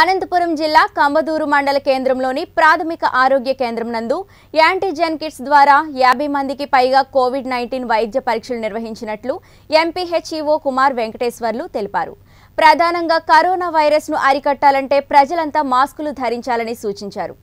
అనంతపురం జిల్లా కంబదూరు మండల కేంద్రంలోని ప్రాథమిక ఆరోగ్య కేంద్రం నందు యాంటీజెన్ కిట్స్ ద్వారా యాభై మందికి పైగా కోవిడ్ నైన్టీన్ వైద్య పరీక్షలు నిర్వహించినట్లు ఎంపీ హెచ్ఈఓ కుమార్ వెంకటేశ్వర్లు తెలిపారు ప్రధానంగా కరోనా వైరస్ను అరికట్టాలంటే ప్రజలంతా మాస్కులు ధరించాలని సూచించారు